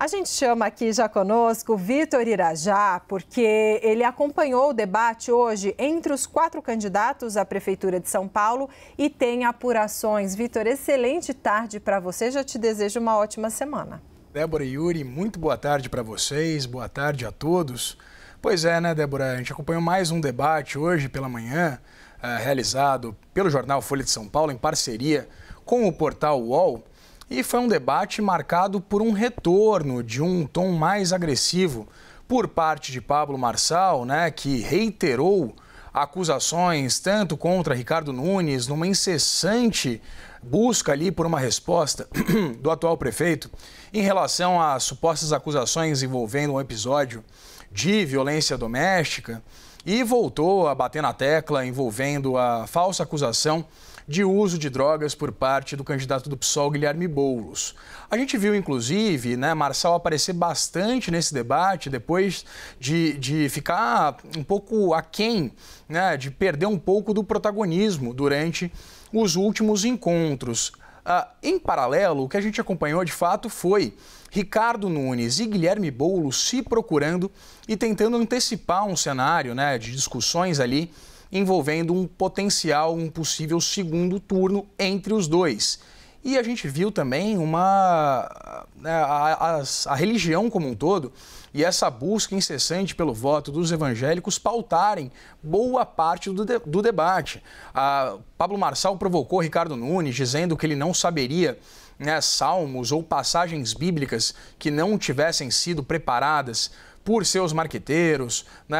A gente chama aqui já conosco Vitor Irajá, porque ele acompanhou o debate hoje entre os quatro candidatos à Prefeitura de São Paulo e tem apurações. Vitor, excelente tarde para você, já te desejo uma ótima semana. Débora e Yuri, muito boa tarde para vocês, boa tarde a todos. Pois é, né, Débora? A gente acompanhou mais um debate hoje pela manhã, eh, realizado pelo jornal Folha de São Paulo, em parceria com o portal UOL e foi um debate marcado por um retorno de um tom mais agressivo por parte de Pablo Marçal, né, que reiterou acusações tanto contra Ricardo Nunes numa incessante busca ali por uma resposta do atual prefeito em relação às supostas acusações envolvendo um episódio de violência doméstica e voltou a bater na tecla envolvendo a falsa acusação de uso de drogas por parte do candidato do PSOL, Guilherme Boulos. A gente viu, inclusive, né, Marçal aparecer bastante nesse debate depois de, de ficar um pouco aquém, né, de perder um pouco do protagonismo durante os últimos encontros. Ah, em paralelo, o que a gente acompanhou de fato foi Ricardo Nunes e Guilherme Boulos se procurando e tentando antecipar um cenário né, de discussões ali envolvendo um potencial, um possível segundo turno entre os dois. E a gente viu também uma né, a, a, a, religião como um todo e essa busca incessante pelo voto dos evangélicos pautarem boa parte do, de, do debate. A, Pablo Marçal provocou Ricardo Nunes dizendo que ele não saberia né, salmos ou passagens bíblicas que não tivessem sido preparadas por seus marqueteiros. Né?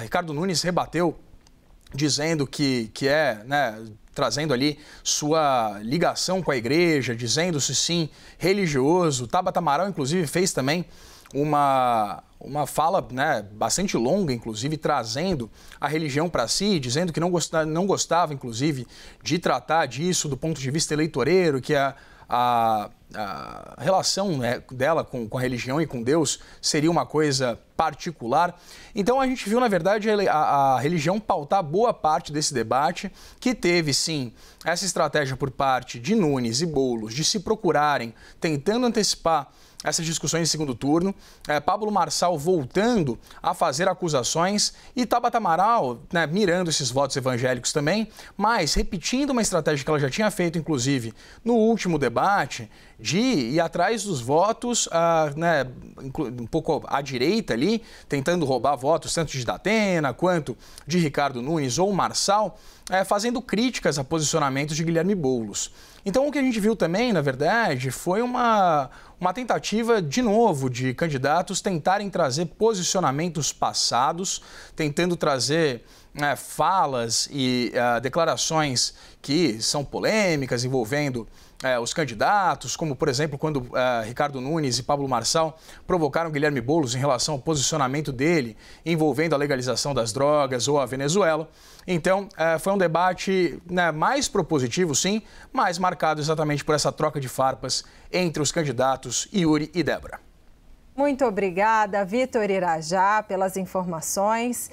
Ricardo Nunes rebateu dizendo que, que é, né, trazendo ali sua ligação com a igreja, dizendo-se sim religioso. Tabata Amaral, inclusive, fez também uma, uma fala né, bastante longa, inclusive, trazendo a religião para si, dizendo que não gostava, não gostava, inclusive, de tratar disso do ponto de vista eleitoreiro, que a, a, a relação né, dela com, com a religião e com Deus seria uma coisa particular. Então a gente viu, na verdade, a, a religião pautar boa parte desse debate, que teve sim essa estratégia por parte de Nunes e Bolos de se procurarem, tentando antecipar essas discussões em segundo turno. É, Pablo Marçal voltando a fazer acusações e Tabata Amaral né, mirando esses votos evangélicos também, mas repetindo uma estratégia que ela já tinha feito, inclusive, no último debate, de ir atrás dos votos, ah, né, um pouco à direita ali, tentando roubar votos, tanto de Datena quanto de Ricardo Nunes ou Marçal, é, fazendo críticas a posicionamentos de Guilherme Boulos. Então, o que a gente viu também, na verdade, foi uma, uma tentativa, de novo, de candidatos tentarem trazer posicionamentos passados, tentando trazer né, falas e ah, declarações que são polêmicas envolvendo é, os candidatos, como por exemplo quando ah, Ricardo Nunes e Pablo Marçal provocaram Guilherme Boulos em relação ao posicionamento dele envolvendo a legalização das drogas ou a Venezuela. Então, eh, foi um debate né, mais propositivo, sim, mas marcado exatamente por essa troca de farpas entre os candidatos Yuri e Débora. Muito obrigada, Vitor Irajá, pelas informações.